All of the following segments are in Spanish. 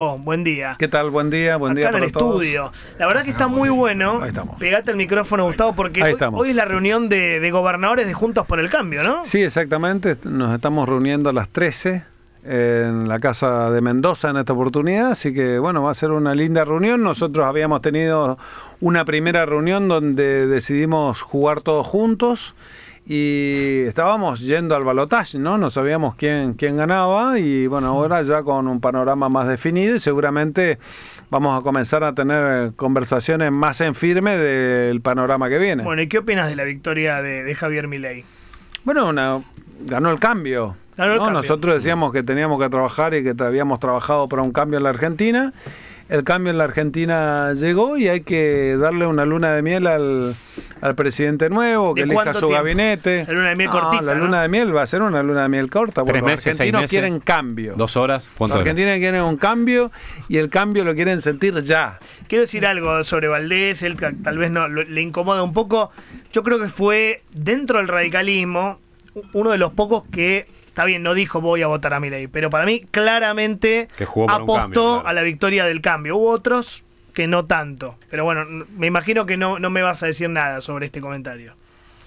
Oh, buen día. ¿Qué tal? Buen día, buen día. Para el estudio. La verdad que ah, está muy bueno. Ahí estamos. Pegate el micrófono, Gustavo, porque hoy, es la reunión de, de, gobernadores de Juntos por el Cambio, ¿no? Sí, exactamente. Nos estamos reuniendo a las 13 en la casa de Mendoza en esta oportunidad, así que bueno, va a ser una linda reunión. Nosotros habíamos tenido una primera reunión donde decidimos jugar todos juntos y estábamos yendo al balotaje, ¿no? No sabíamos quién, quién ganaba y bueno, ahora ya con un panorama más definido y seguramente vamos a comenzar a tener conversaciones más en firme del panorama que viene. Bueno, ¿y qué opinas de la victoria de, Javier Milei? Bueno, ganó el cambio. Nosotros decíamos que teníamos que trabajar y que habíamos trabajado para un cambio en la Argentina. El cambio en la Argentina llegó y hay que darle una luna de miel al al presidente nuevo, que elija su gabinete. La luna de miel La luna de miel va a ser una luna de miel corta, porque los argentinos quieren cambio. ¿Dos horas? Argentina los argentinos quieren un cambio y el cambio lo quieren sentir ya. Quiero decir algo sobre Valdés, él tal vez no, le incomoda un poco. Yo creo que fue dentro del radicalismo uno de los pocos que está bien, no dijo voy a votar a mi ley, pero para mí claramente apostó a la victoria del cambio. Hubo otros que no tanto. Pero bueno, me imagino que no, me vas a decir nada sobre este comentario.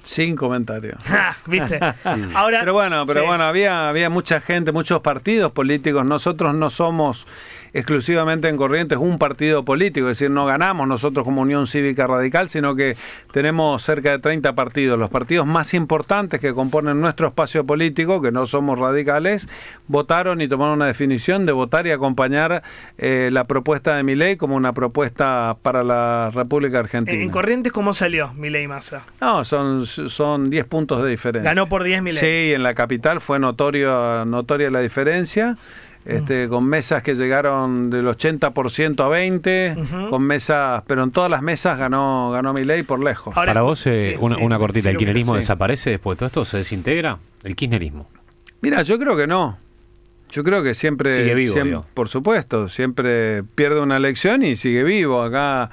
Sin comentario. Ah, ¿Viste? Ahora, pero bueno, pero bueno, había, había mucha gente, muchos partidos políticos. Nosotros no somos exclusivamente en Corrientes un partido político, es decir, no ganamos nosotros como Unión Cívica Radical, sino que tenemos cerca de 30 partidos. Los partidos más importantes que componen nuestro espacio político, que no somos radicales, votaron y tomaron una definición de votar y acompañar eh, la propuesta de mi ley como una propuesta para la República Argentina. ¿En Corrientes cómo salió ley Massa? No, son, son 10 puntos de diferencia. Ganó por 10 Milei. Sí, en la capital fue notorio, notoria la diferencia. Este, con mesas que llegaron del 80% a 20, con mesas, pero en todas las mesas ganó ganó ley por lejos. Para vos, eh, una, cortita, ¿el kirchnerismo desaparece después de todo esto? ¿Se desintegra el kirchnerismo? Mira, yo creo que no. Yo creo que siempre, vivo, por supuesto, siempre pierde una elección y sigue vivo acá.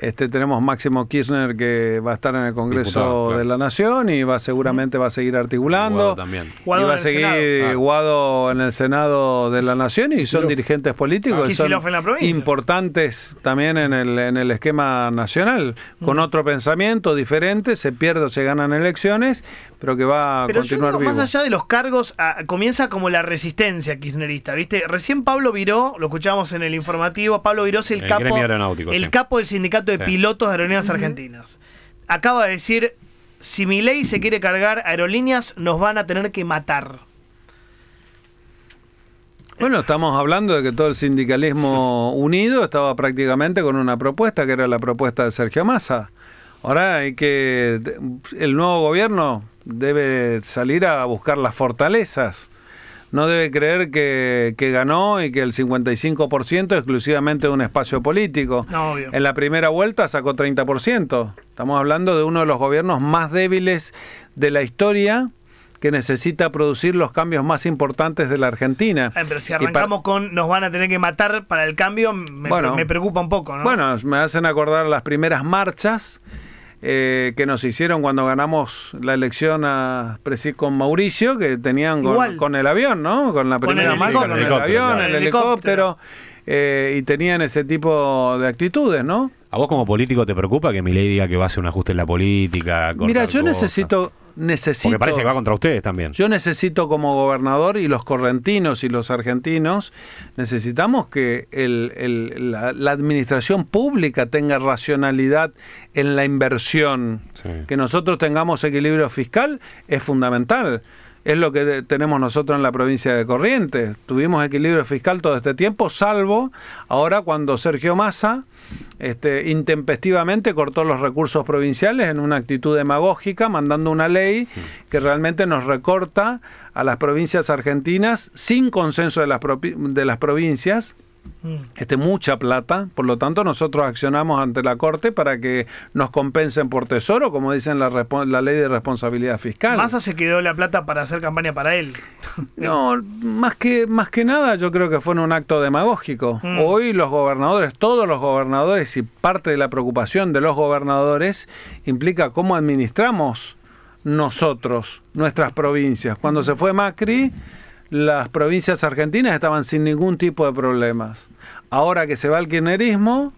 Este, tenemos Máximo Kirchner que va a estar en el Congreso de la Nación y va seguramente va a seguir articulando. y va a seguir ah. Guado en el Senado de la Nación y son dirigentes políticos ah, importantes también en el, en el esquema nacional. Con otro pensamiento diferente, se pierde o se ganan elecciones, pero que va a continuar Más allá de los cargos, ah, comienza como la resistencia kirchnerista, ¿viste? Recién Pablo Viró, lo escuchamos en el informativo, Pablo Viró es el, capo, el capo del sindicato de pilotos de aerolíneas argentinas. Acaba de decir, si mi ley se quiere cargar aerolíneas, nos van a tener que matar. Bueno, estamos hablando de que todo el sindicalismo unido estaba prácticamente con una propuesta, que era la propuesta de Sergio Massa. Ahora hay que. El nuevo gobierno debe salir a buscar las fortalezas no debe creer que, ganó y que el 55% exclusivamente de un espacio político. No, obvio. En la primera vuelta sacó 30%. Estamos hablando de uno de los gobiernos más débiles de la historia que necesita producir los cambios más importantes de la Argentina. Eh, pero si arrancamos con nos van a tener que matar para el cambio, me, me preocupa un poco. ¿no? Bueno, me hacen acordar las primeras marchas eh, que nos hicieron cuando ganamos la elección a con Mauricio, que tenían con, el avión, ¿no? Con la primera el, con, el, avión, el, helicóptero, eh, y tenían ese tipo de actitudes, ¿no? ¿A vos como político te preocupa que mi ley diga que va a hacer un ajuste en la política? Mira, yo necesito necesito. Porque parece que va contra ustedes también. Yo necesito como gobernador y los correntinos y los argentinos, necesitamos que la, administración pública tenga racionalidad en la inversión. Que nosotros tengamos equilibrio fiscal es fundamental es lo que tenemos nosotros en la provincia de Corrientes. Tuvimos equilibrio fiscal todo este tiempo, salvo ahora cuando Sergio Massa este, intempestivamente cortó los recursos provinciales en una actitud demagógica, mandando una ley que realmente nos recorta a las provincias argentinas sin consenso de de las provincias Mm. este, mucha plata, por lo tanto nosotros accionamos ante la Corte para que nos compensen por tesoro, como dicen la, ley de responsabilidad fiscal. más se quedó la plata para hacer campaña para él. no, más que, más que nada yo creo que fue un acto demagógico. Mm. Hoy los gobernadores, todos los gobernadores y parte de la preocupación de los gobernadores implica cómo administramos nosotros, nuestras provincias. Cuando se fue Macri las provincias argentinas estaban sin ningún tipo de problemas. Ahora que se va el kirchnerismo,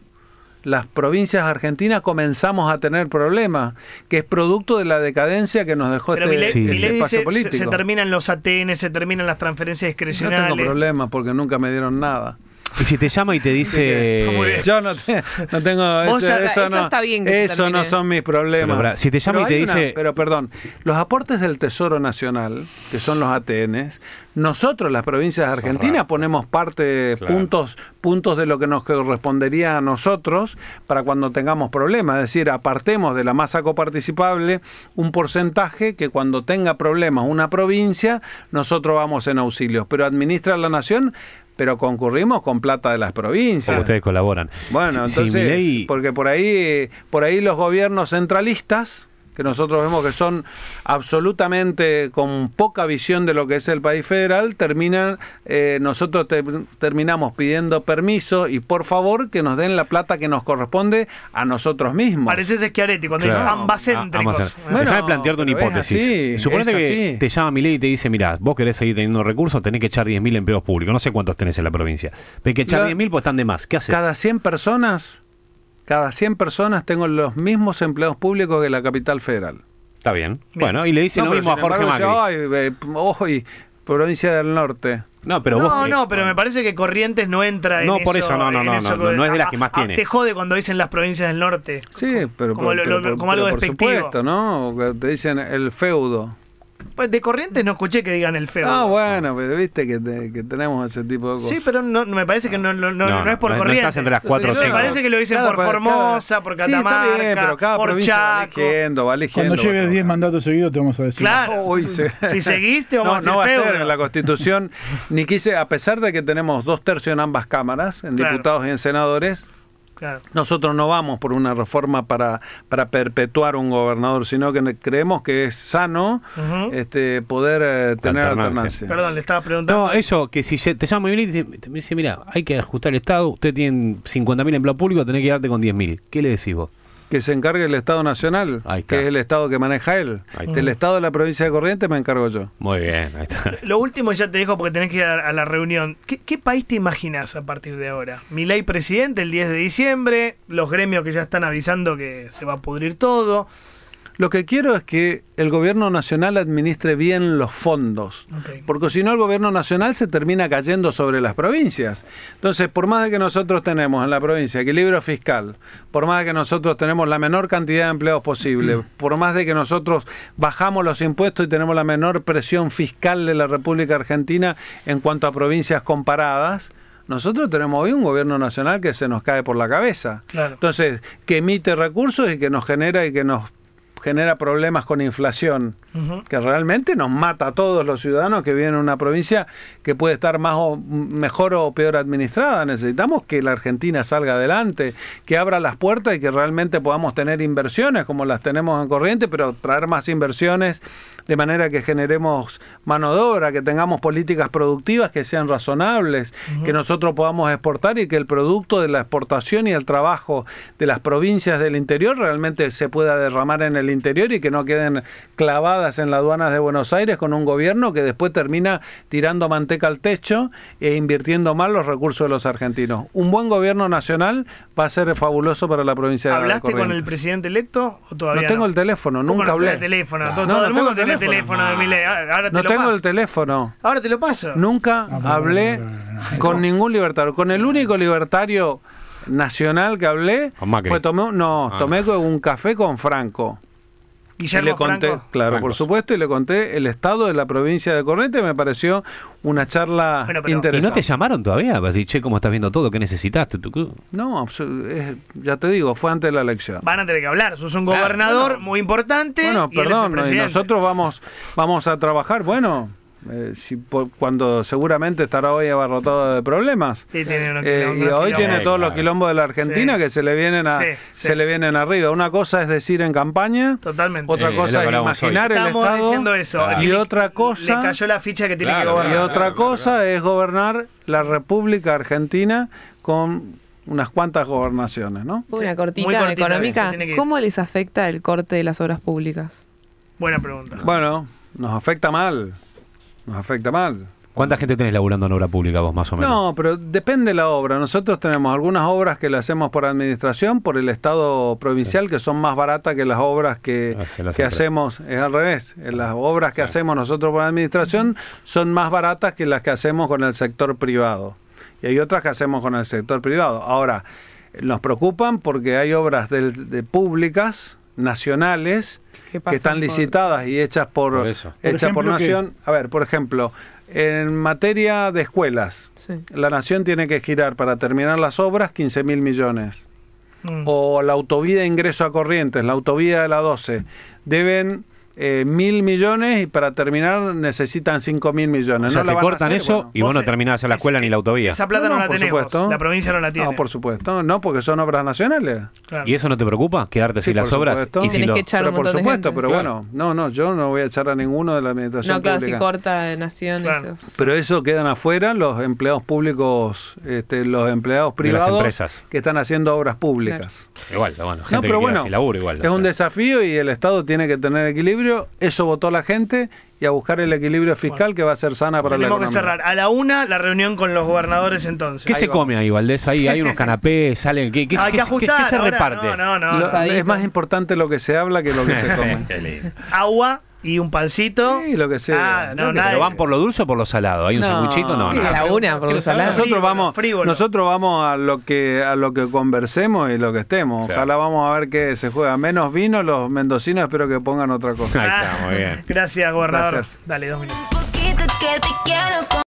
las provincias argentinas comenzamos a tener problemas, que es producto de la decadencia que nos dejó este, espacio político. Se, terminan los atenes, se terminan las transferencias discrecionales. No tengo problemas porque nunca me dieron nada. Y si te llama y te dice. Yo no, no tengo. Eso, no, son mis problemas. si te llama y te dice. pero perdón, los aportes del Tesoro Nacional, que son los ATNs, nosotros, las provincias de Argentina, ponemos parte, puntos, puntos de lo que nos correspondería a nosotros para cuando tengamos problemas. Es decir, apartemos de la masa coparticipable un porcentaje que cuando tenga problemas una provincia, nosotros vamos en auxilio. Pero administra la nación pero concurrimos con plata de las provincias. Porque ustedes colaboran. Bueno, entonces, porque por ahí, por ahí los gobiernos centralistas que nosotros vemos que son absolutamente con poca visión de lo que es el país federal, terminan, eh, nosotros terminamos pidiendo permiso y por favor que nos den la plata que nos corresponde a nosotros mismos. Parece Schiaretti cuando dice Bueno, Dejá de plantearte una hipótesis. Suponete que te llama mi y te dice, mirá, vos querés seguir teniendo recursos, tenés que echar 10.000 empleos públicos. No sé cuántos tenés en la provincia. Pero que echar 10.000 pues están de más. ¿Qué haces? Cada 100 personas cada 100 personas tengo los mismos empleados públicos que la capital federal. Está bien. Bueno, y le dicen lo mismo a Jorge Macri. Hoy, provincia del norte. No, pero vos, eh, no, pero me parece que Corrientes no entra en No, por eso, no, no, no, no, es de las que más tiene. Te jode cuando dicen las provincias del norte. Sí, pero como, algo pero, despectivo. ¿no? Te dicen el feudo. Pues de corriente no escuché que digan el feo. Ah, bueno, pero viste que, que, tenemos ese tipo de cosas. Sí, pero no, me parece que no, no es por corriente. estás entre las cuatro o Me parece que lo dicen por Formosa, por Catamarca, sí, pero cada por Chaco. Va eligiendo, va eligiendo, Cuando llegues 10 mandatos seguidos te vamos a decir. Claro. Si seguiste, o no, No va a ser en la Constitución. ni quise, a pesar de que tenemos dos tercios en ambas cámaras, en diputados y en senadores, nosotros no vamos por una reforma para, para perpetuar un gobernador, sino que creemos que es sano este, poder eh, tener alternancia. Perdón, le estaba preguntando. No, eso, que si te llama y me dice, mira, hay que ajustar el Estado, usted tiene 50.000 empleo públicos, tenés que quedarte con 10.000. ¿Qué le decís vos? que se encargue el Estado Nacional, que es el Estado que maneja él. El Estado de la provincia de Corrientes me encargo yo. Muy bien, ahí está. Lo último ya te dejo porque tenés que ir a, la reunión. ¿Qué, país te imaginas a partir de ahora? ¿Mi ley presidente el 10 de diciembre, los gremios que ya están avisando que se va a pudrir todo. Lo que quiero es que el gobierno nacional administre bien los fondos, porque si no el gobierno nacional se termina cayendo sobre las provincias. Entonces, por más de que nosotros tenemos en la provincia equilibrio fiscal, por más de que nosotros tenemos la menor cantidad de empleos posible, mm. por más de que nosotros bajamos los impuestos y tenemos la menor presión fiscal de la República Argentina en cuanto a provincias comparadas, nosotros tenemos hoy un gobierno nacional que se nos cae por la cabeza. Entonces, que emite recursos y que nos genera y que nos genera problemas con inflación que realmente nos mata a todos los ciudadanos que viven en una provincia que puede estar más o, mejor o peor administrada. Necesitamos que la Argentina salga adelante, que abra las puertas y que realmente podamos tener inversiones como las tenemos en corriente, pero traer más inversiones de manera que generemos mano de obra, que tengamos políticas productivas que sean razonables, que nosotros podamos exportar y que el producto de la exportación y el trabajo de las provincias del interior realmente se pueda derramar en el interior y que no queden clavadas en las aduanas de Buenos Aires con un gobierno que después termina tirando manteca al techo e invirtiendo mal los recursos de los argentinos. Un buen gobierno nacional va a ser fabuloso para la provincia de ¿Hablaste con el presidente electo o todavía? No, tengo el teléfono, nunca hablé. teléfono, no, todo, el mundo tiene teléfono, de ah, no tengo el teléfono. Ahora te lo paso. Nunca ah, hablé con ningún libertario, con el único libertario nacional que hablé fue tomé no, ah. tomé un café con Franco y ya le conté, claro, por supuesto, y le conté el estado de la provincia de Corrientes, me pareció una charla interesante. ¿Y no te llamaron todavía? ¿cómo estás viendo todo? ¿Qué necesitaste? No, ya te digo, fue antes de la elección. Van a tener que hablar, sos un gobernador muy importante. Bueno, perdón, y nosotros vamos, vamos a trabajar, bueno. Eh, si, cuando seguramente estará hoy abarrotado de problemas. Eh, y hoy tiene todos los quilombos de la Argentina que se le vienen a, se le vienen arriba. Una cosa es decir en campaña, otra cosa es imaginar el Estamos Estado y otra cosa le cayó la ficha que tiene que gobernar. Y otra cosa es gobernar la República Argentina con unas cuantas gobernaciones, ¿no? Una cortita, económica. ¿Cómo les afecta el corte de las obras públicas? Buena pregunta. Bueno, nos afecta mal nos afecta mal. ¿Cuánta gente tenés laburando en obra pública vos, más o menos? No, pero depende de la obra. Nosotros tenemos algunas obras que le hacemos por administración, por el Estado provincial, que son más baratas que las obras que, ah, que hacemos. Es al revés. Eh, las ah, obras que hacemos nosotros por administración son más baratas que las que hacemos con el sector privado. Y hay otras que hacemos con el sector privado. Ahora, nos preocupan porque hay obras de públicas nacionales que están licitadas y hechas por, por, nación. A ver, por ejemplo, en materia de escuelas, la nación tiene que girar para terminar las obras 15 mil millones. Mm. O la autovía de ingreso a Corrientes, la autovía de la 12, deben eh, mil millones y para terminar necesitan cinco mil millones. ¿no te cortan eso y vos no terminás la escuela ni la autovía. Esa plata no, la tenemos, la provincia no la tiene. No, por supuesto, no, porque son obras nacionales. ¿Y eso no te preocupa? ¿Quedarte sin las obras? Y que echar pero por supuesto, pero bueno, no, no, yo no voy a echar a ninguno de la administración No, claro, si corta de Nación. Pero eso quedan afuera los empleados públicos, este, los empleados privados empresas. que están haciendo obras públicas. Igual, bueno, gente no, pero bueno, igual. Es un desafío y el Estado tiene que tener equilibrio eso votó la gente y a buscar el equilibrio fiscal que va a ser sana para la economía. Tenemos que cerrar. A la una, la reunión con los gobernadores entonces. ¿Qué se come ahí, Valdés? Ahí hay unos canapés, salen... ¿Qué, se reparte? es más importante lo que se habla que lo que se come. Agua, y un pancito. Sí, lo que sea. Ah, ¿Pero van por lo dulce o por lo salado? ¿Hay un no, No, no. La una, por lo salado. Nosotros vamos, nosotros vamos a lo que a lo que conversemos y lo que estemos. Ojalá vamos a ver qué se juega. Menos vino, los mendocinos espero que pongan otra cosa. Ahí está, muy bien. Gracias, gobernador. Dale, dos minutos.